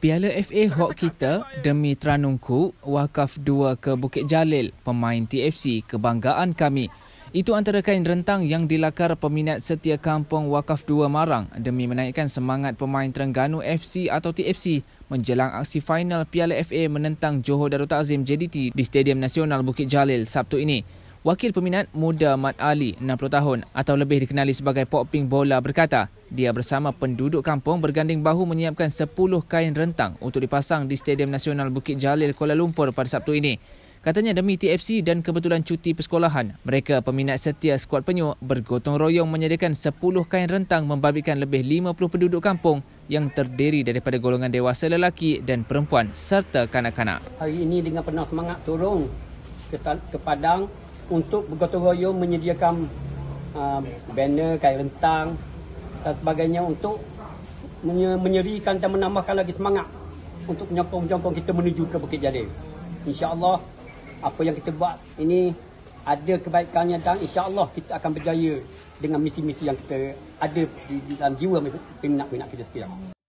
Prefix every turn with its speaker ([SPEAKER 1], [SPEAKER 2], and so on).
[SPEAKER 1] Piala FA Hawk kita ya. demi Tranungku wakaf dua ke Bukit Jalil, pemain TFC kebanggaan kami. Itu antara kain rentang yang dilakar peminat setia kampung Wakaf 2 Marang demi menaikkan semangat pemain Terengganu FC atau TFC menjelang aksi final Piala FA menentang Johor Darul Ta'zim JDT di Stadium Nasional Bukit Jalil Sabtu ini. Wakil peminat muda Mat Ali, 60 tahun atau lebih dikenali sebagai Popping Bola berkata, dia bersama penduduk kampung berganding bahu menyiapkan 10 kain rentang untuk dipasang di Stadium Nasional Bukit Jalil Kuala Lumpur pada Sabtu ini. Katanya demi TFC dan kebetulan cuti persekolahan, mereka peminat setia skuad penyu bergotong royong menyediakan 10 kain rentang membabitkan lebih 50 penduduk kampung yang terdiri daripada golongan dewasa lelaki dan perempuan serta kanak-kanak.
[SPEAKER 2] Hari ini dengan penuh semangat turun ke, ke Padang untuk bergotong royong menyediakan uh, banner, kain rentang dan sebagainya untuk menyerikan dan menambahkan lagi semangat untuk menyokong-menyokong kita menuju ke Bukit Jalil. Allah apa yang kita buat ini ada kebaikannya dan Insya Allah kita akan berjaya dengan misi-misi yang kita ada di dalam jiwa minat-minat kita setiap.